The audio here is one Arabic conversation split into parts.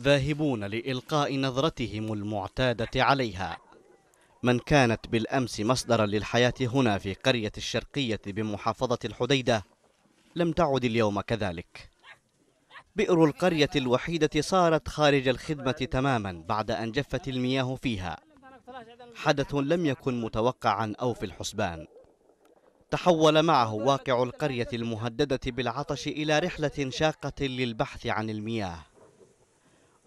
ذاهبون لإلقاء نظرتهم المعتادة عليها من كانت بالأمس مصدرا للحياة هنا في قرية الشرقية بمحافظة الحديدة لم تعد اليوم كذلك بئر القرية الوحيدة صارت خارج الخدمة تماما بعد أن جفت المياه فيها حدث لم يكن متوقعا أو في الحسبان تحول معه واقع القرية المهددة بالعطش إلى رحلة شاقة للبحث عن المياه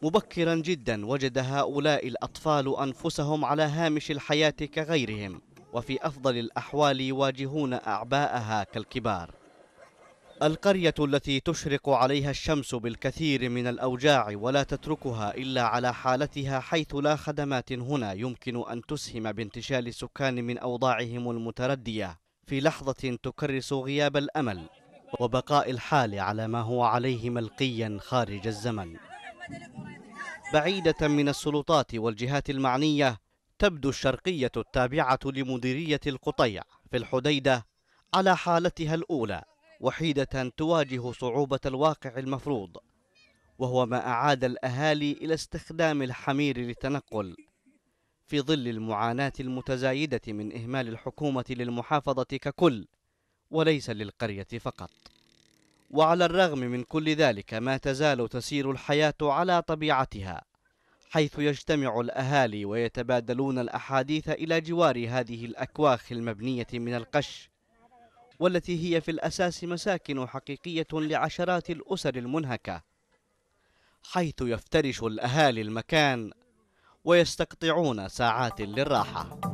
مبكرا جدا وجد هؤلاء الأطفال أنفسهم على هامش الحياة كغيرهم وفي أفضل الأحوال يواجهون أعباءها كالكبار القرية التي تشرق عليها الشمس بالكثير من الأوجاع ولا تتركها إلا على حالتها حيث لا خدمات هنا يمكن أن تسهم بانتشال السكان من أوضاعهم المتردية في لحظة تكرس غياب الأمل وبقاء الحال على ما هو عليه ملقيا خارج الزمن بعيدة من السلطات والجهات المعنية تبدو الشرقية التابعة لمديرية القطيع في الحديدة على حالتها الأولى وحيدة تواجه صعوبة الواقع المفروض وهو ما أعاد الأهالي إلى استخدام الحمير للتنقل في ظل المعاناة المتزايدة من إهمال الحكومة للمحافظة ككل وليس للقرية فقط وعلى الرغم من كل ذلك ما تزال تسير الحياة على طبيعتها حيث يجتمع الأهالي ويتبادلون الأحاديث إلى جوار هذه الأكواخ المبنية من القش والتي هي في الأساس مساكن حقيقية لعشرات الأسر المنهكة حيث يفترش الأهالي المكان ويستقطعون ساعات للراحة